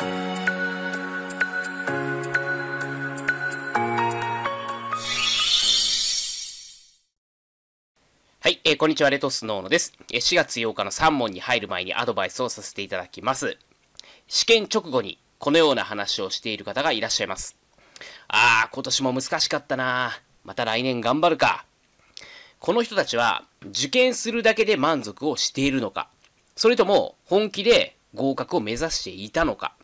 はい、えー、こんにちは、レトスノーノです。4月8日の3問に入る前にアドバイスをさせていただきます。試験直後にこのような話をしている方がいらっしゃいます。あー、今年も難しかったなまた来年頑張るか。この人たちは受験するだけで満足をしているのか、それとも本気で合格を目指していたのか。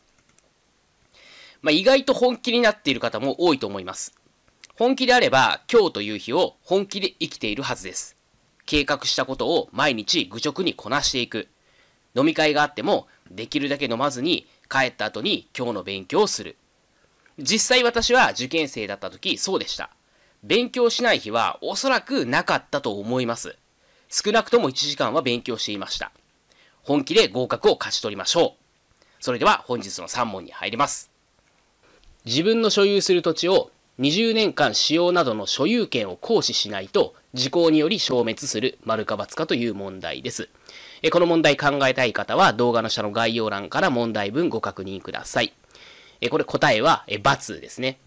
まあ、意外と本気になっている方も多いと思います。本気であれば、今日という日を本気で生きているはずです。計画したことを毎日愚直にこなしていく。飲み会があっても、できるだけ飲まずに、帰った後に今日の勉強をする。実際私は受験生だった時、そうでした。勉強しない日はおそらくなかったと思います。少なくとも1時間は勉強していました。本気で合格を勝ち取りましょう。それでは本日の3問に入ります。自分の所有する土地を20年間使用などの所有権を行使しないと、時効により消滅する丸か×かという問題です。えこの問題考えたい方は動画の下の概要欄から問題文ご確認ください。えこれ答えはえ×ですね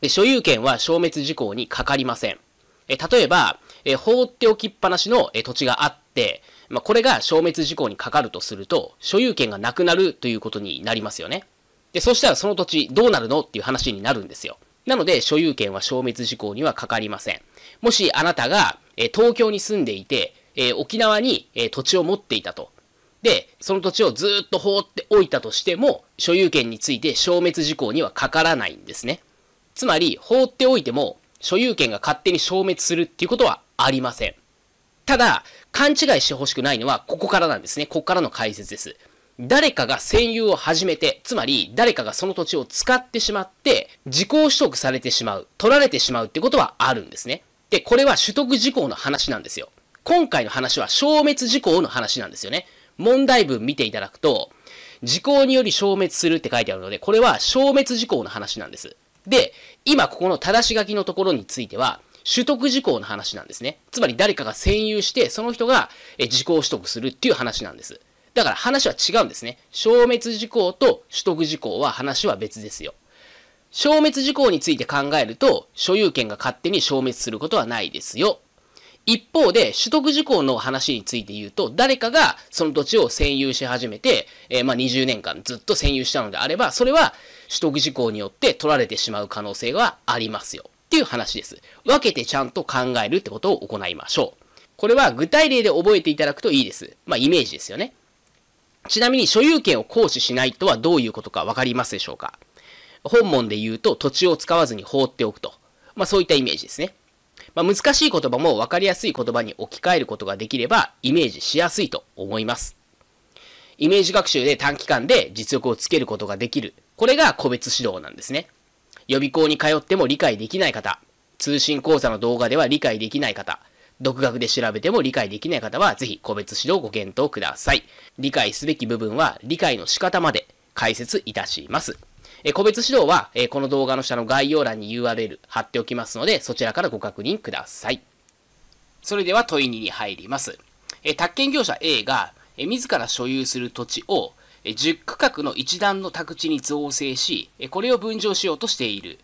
で。所有権は消滅時効にかかりません。え例えばえ、放っておきっぱなしのえ土地があって、まこれが消滅時効にかかるとすると、所有権がなくなるということになりますよね。で、そしたらその土地どうなるのっていう話になるんですよ。なので、所有権は消滅事項にはかかりません。もしあなたが、え東京に住んでいて、え沖縄に、え土地を持っていたと。で、その土地をずっと放っておいたとしても、所有権について消滅事項にはかからないんですね。つまり、放っておいても、所有権が勝手に消滅するっていうことはありません。ただ、勘違いしてほしくないのは、ここからなんですね。ここからの解説です。誰かが占有を始めて、つまり誰かがその土地を使ってしまって、時効取得されてしまう、取られてしまうってことはあるんですね。で、これは取得事項の話なんですよ。今回の話は消滅事項の話なんですよね。問題文見ていただくと、時効により消滅するって書いてあるので、これは消滅事項の話なんです。で、今ここの正し書きのところについては、取得事項の話なんですね。つまり誰かが占有して、その人が時効取得するっていう話なんです。だから話は違うんですね。消滅事項と取得事項は話は別ですよ。消滅事項について考えると、所有権が勝手に消滅することはないですよ。一方で、取得事項の話について言うと、誰かがその土地を占有し始めて、えー、まあ20年間ずっと占有したのであれば、それは取得事項によって取られてしまう可能性はありますよ。っていう話です。分けてちゃんと考えるってことを行いましょう。これは具体例で覚えていただくといいです。まあイメージですよね。ちなみに所有権を行使しないとはどういうことかわかりますでしょうか本文で言うと土地を使わずに放っておくと。まあそういったイメージですね。まあ難しい言葉もわかりやすい言葉に置き換えることができればイメージしやすいと思います。イメージ学習で短期間で実力をつけることができる。これが個別指導なんですね。予備校に通っても理解できない方、通信講座の動画では理解できない方、独学で調べても理解できない方は、ぜひ個別指導をご検討ください。理解すべき部分は、理解の仕方まで解説いたします。え個別指導は、えこの動画の下の概要欄に URL 貼っておきますので、そちらからご確認ください。それでは問い2に入ります。え宅建業者 A が、え自ら所有する土地を、え10区画の一段の宅地に造成し、えこれを分譲しようとしている。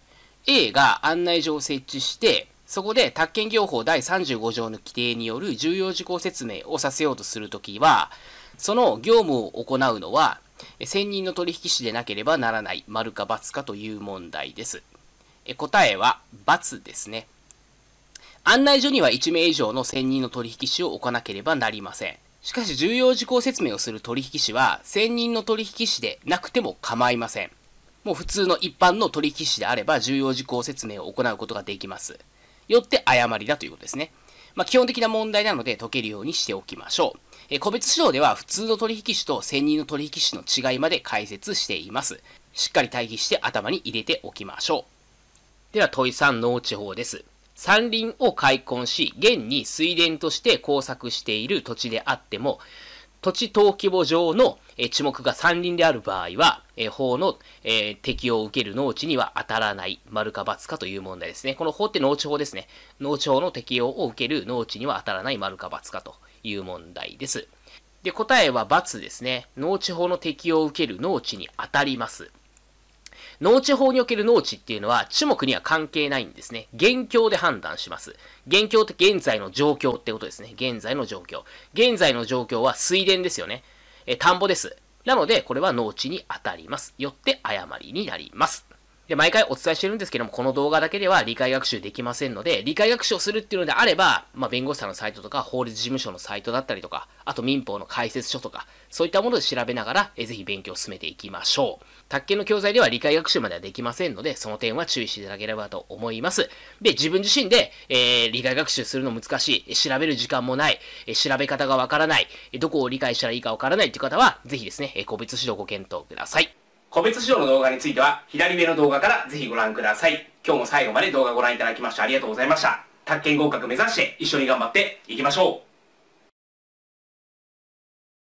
A が案内所を設置して、そこで、宅建業法第35条の規定による重要事項説明をさせようとするときは、その業務を行うのは、専任の取引士でなければならない、丸か×かという問題です。答えは、×ですね。案内所には1名以上の専任の取引士を置かなければなりません。しかし、重要事項説明をする取引士は、専任の取引士でなくても構いません。もう普通の一般の取引士であれば重要事項説明を行うことができます。よって誤りだということですね。まあ、基本的な問題なので解けるようにしておきましょう。え個別指導では普通の取引士と専任の取引士の違いまで解説しています。しっかり対比して頭に入れておきましょう。では問い3農地法です。山林を開墾し、現に水田として工作している土地であっても、土地登記簿上の、え地目が山林である場合は、え法の、え適用を受ける農地には当たらない、丸か×かという問題ですね。この法って農地法ですね。農地法の適用を受ける農地には当たらない、丸か×かという問題です。で、答えは×ですね。農地法の適用を受ける農地に当たります。農地法における農地っていうのは、樹木には関係ないんですね。現況で判断します。現況って現在の状況ってことですね。現在の状況。現在の状況は水田ですよね。え、田んぼです。なので、これは農地に当たります。よって誤りになります。で、毎回お伝えしてるんですけども、この動画だけでは理解学習できませんので、理解学習をするっていうのであれば、まあ、弁護士さんのサイトとか、法律事務所のサイトだったりとか、あと民法の解説書とか、そういったもので調べながら、えぜひ勉強を進めていきましょう。卓研の教材では理解学習まではできませんので、その点は注意していただければと思います。で、自分自身で、えー、理解学習するの難しい、調べる時間もない、調べ方がわからない、どこを理解したらいいかわからないっていう方は、ぜひですね、個別指導ご検討ください。個別指導の動画については左上の動画からぜひご覧ください。今日も最後まで動画ご覧いただきましてありがとうございました。宅建合格目指して一緒に頑張っていきましょう